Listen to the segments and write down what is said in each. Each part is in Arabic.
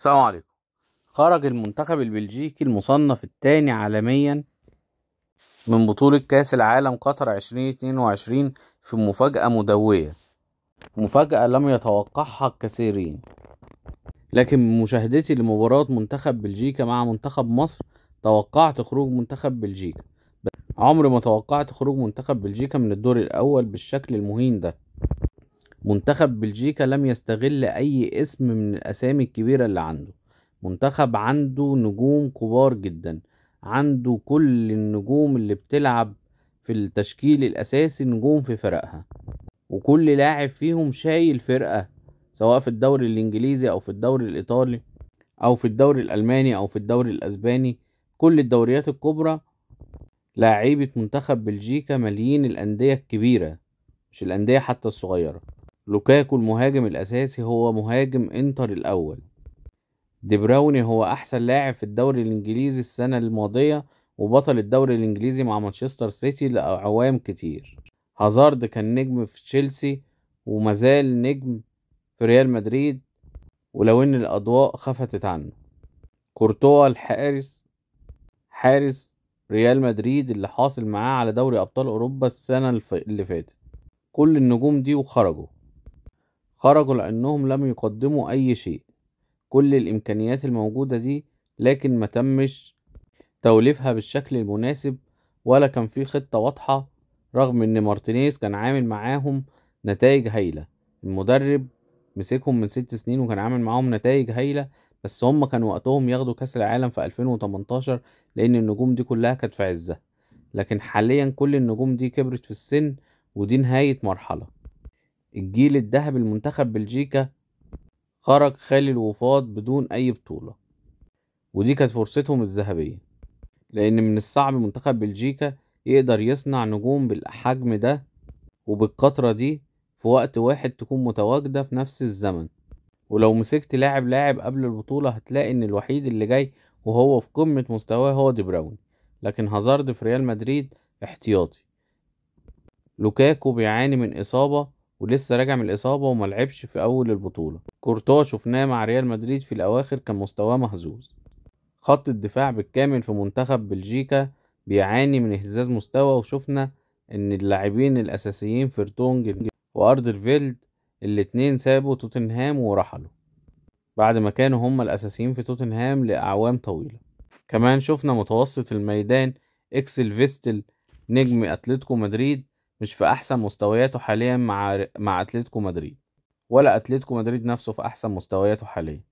السلام عليكم خرج المنتخب البلجيكي المصنف الثاني عالميا من بطولة كأس العالم قطر 2022 في مفاجأة مدوية مفاجأة لم يتوقعها الكثيرين لكن من مشاهدتي لمباراة منتخب بلجيكا مع منتخب مصر توقعت خروج منتخب بلجيكا عمري ما توقعت خروج منتخب بلجيكا من الدور الأول بالشكل المهين ده منتخب بلجيكا لم يستغل أي اسم من الأسامي الكبيرة اللي عنده منتخب عنده نجوم كبار جدا عنده كل النجوم اللي بتلعب في التشكيل الأساسي نجوم في فرقها وكل لاعب فيهم شايل فرقة سواء في الدوري الإنجليزي أو في الدوري الإيطالي أو في الدوري الألماني أو في الدوري الأسباني كل الدوريات الكبرى لاعيبة منتخب بلجيكا ماليين الأندية الكبيرة مش الأندية حتى الصغيرة لوكاكو المهاجم الأساسي هو مهاجم إنتر الأول دي براوني هو أحسن لاعب في الدوري الإنجليزي السنة الماضية وبطل الدوري الإنجليزي مع مانشستر سيتي لأعوام كتير هازارد كان نجم في تشيلسي ومازال نجم في ريال مدريد ولو إن الأضواء خفتت عنه كورتوا الحارس حارس ريال مدريد اللي حاصل معاه على دوري أبطال أوروبا السنة اللي فاتت كل النجوم دي وخرجوا خرجوا لأنهم لم يقدموا أي شيء كل الإمكانيات الموجودة دي لكن ما تمش توليفها بالشكل المناسب ولا كان في خطة واضحة رغم إن مارتينيز كان عامل معاهم نتائج هايلة المدرب مسكهم من ست سنين وكان عامل معاهم نتائج هايلة بس هم كان وقتهم ياخدوا كأس العالم في 2018 لأن النجوم دي كلها كانت في عزها لكن حاليا كل النجوم دي كبرت في السن ودي نهاية مرحلة الجيل الذهبي لمنتخب بلجيكا خرج خالي الوفاض بدون أي بطولة ودي كانت فرصتهم الذهبية لأن من الصعب منتخب بلجيكا يقدر يصنع نجوم بالحجم ده وبالقطرة دي في وقت واحد تكون متواجدة في نفس الزمن ولو مسكت لاعب لاعب قبل البطولة هتلاقي إن الوحيد اللي جاي وهو في قمة مستواه هو دي براون لكن هازارد في ريال مدريد احتياطي لوكاكو بيعاني من إصابة ولسه راجع من الإصابة وما لعبش في أول البطولة كورتوا شفناه مع ريال مدريد في الأواخر كان مستواه مهزوز خط الدفاع بالكامل في منتخب بلجيكا بيعاني من اهتزاز مستوى وشفنا إن اللاعبين الأساسيين فيرتونج وأردرفيلد الاتنين سابوا توتنهام ورحلوا بعد ما كانوا هما الأساسيين في توتنهام لأعوام طويلة كمان شفنا متوسط الميدان إكسل فيستل نجم أتلتيكو مدريد مش في احسن مستوياته حاليا مع مع اتلتيكو مدريد ولا اتلتيكو مدريد نفسه في احسن مستوياته حاليا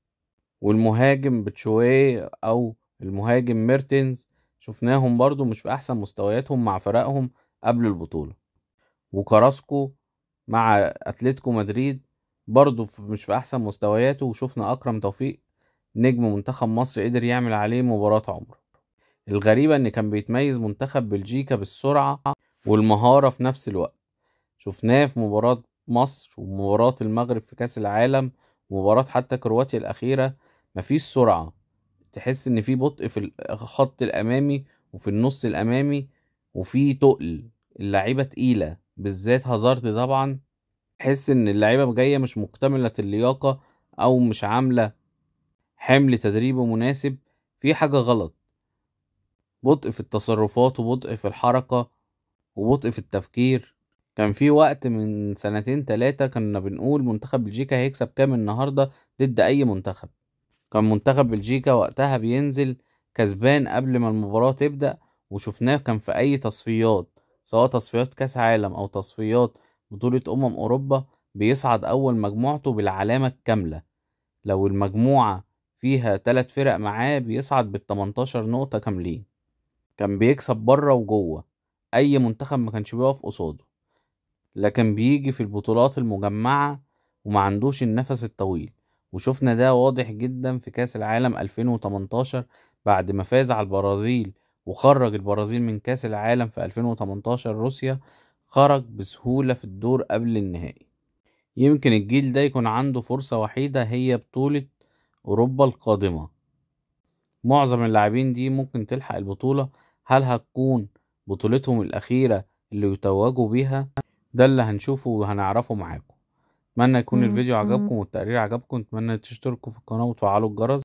والمهاجم بتشوي او المهاجم ميرتنز شفناهم برضو مش في احسن مستوياتهم مع فرقهم قبل البطولة وكراسكو مع اتلتيكو مدريد برضو مش في احسن مستوياته وشفنا اكرم توفيق نجم منتخب مصر قدر يعمل عليه مباراة عمره الغريبة ان كان بيتميز منتخب بلجيكا بالسرعة والمهارة في نفس الوقت شفناه في مباراة مصر ومباراة المغرب في كأس العالم ومباراة حتى كرواتيا الأخيرة مفيش سرعة تحس إن في بطء في الخط الأمامي وفي النص الأمامي وفي تقل اللعيبة تقيلة بالذات هازارد طبعا تحس إن اللعيبة جاية مش مكتملة اللياقة أو مش عاملة حمل تدريبي مناسب في حاجة غلط بطء في التصرفات وبطء في الحركة وبطء في التفكير كان في وقت من سنتين تلاتة كنا بنقول منتخب بلجيكا هيكسب كام النهاردة ضد أي منتخب كان منتخب بلجيكا وقتها بينزل كسبان قبل ما المباراة تبدأ وشفناه كان في أي تصفيات سواء تصفيات كاس عالم أو تصفيات بطولة أمم أوروبا بيصعد أول مجموعته بالعلامة الكاملة لو المجموعة فيها تلات فرق معاه بيصعد بالتمنتاشر نقطة كاملين كان بيكسب بره وجوه اي منتخب ما كانش بيقف قصاده لكن بيجي في البطولات المجمعة وما عندوش النفس الطويل وشفنا ده واضح جدا في كاس العالم 2018 بعد ما فاز على البرازيل وخرج البرازيل من كاس العالم في 2018 روسيا خرج بسهولة في الدور قبل النهائي يمكن الجيل ده يكون عنده فرصة وحيدة هي بطولة أوروبا القادمة معظم اللاعبين دي ممكن تلحق البطولة هل هتكون بطولتهم الأخيرة اللي يتوجوا بيها ده اللي هنشوفه وهنعرفه معاكم اتمنى يكون الفيديو عجبكم والتقرير عجبكم اتمنى تشتركوا في القناة وتفعلوا الجرس